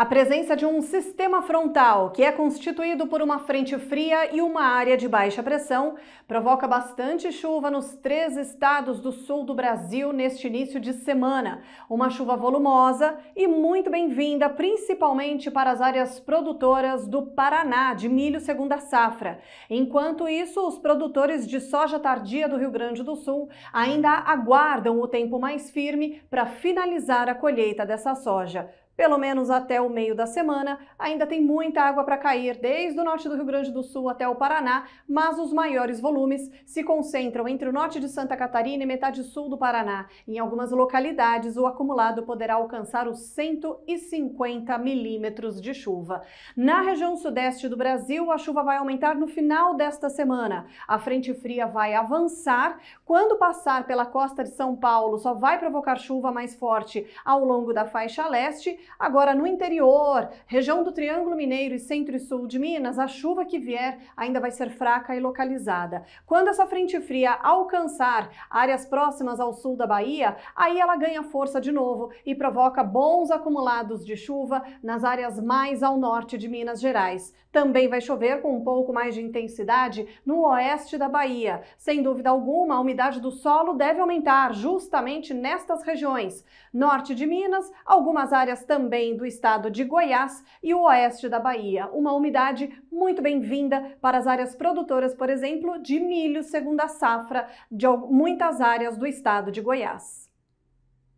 A presença de um sistema frontal, que é constituído por uma frente fria e uma área de baixa pressão, provoca bastante chuva nos três estados do sul do Brasil neste início de semana. Uma chuva volumosa e muito bem-vinda, principalmente para as áreas produtoras do Paraná de milho segunda safra. Enquanto isso, os produtores de soja tardia do Rio Grande do Sul ainda aguardam o tempo mais firme para finalizar a colheita dessa soja pelo menos até o meio da semana. Ainda tem muita água para cair, desde o norte do Rio Grande do Sul até o Paraná, mas os maiores volumes se concentram entre o norte de Santa Catarina e metade sul do Paraná. Em algumas localidades, o acumulado poderá alcançar os 150 milímetros de chuva. Na região sudeste do Brasil, a chuva vai aumentar no final desta semana. A frente fria vai avançar. Quando passar pela costa de São Paulo, só vai provocar chuva mais forte ao longo da faixa leste. Agora, no interior, região do Triângulo Mineiro e centro e sul de Minas, a chuva que vier ainda vai ser fraca e localizada. Quando essa frente fria alcançar áreas próximas ao sul da Bahia, aí ela ganha força de novo e provoca bons acumulados de chuva nas áreas mais ao norte de Minas Gerais. Também vai chover com um pouco mais de intensidade no oeste da Bahia. Sem dúvida alguma, a umidade do solo deve aumentar justamente nestas regiões. Norte de Minas, algumas áreas também também do estado de Goiás e o oeste da Bahia. Uma umidade muito bem-vinda para as áreas produtoras, por exemplo, de milho segunda safra de muitas áreas do estado de Goiás.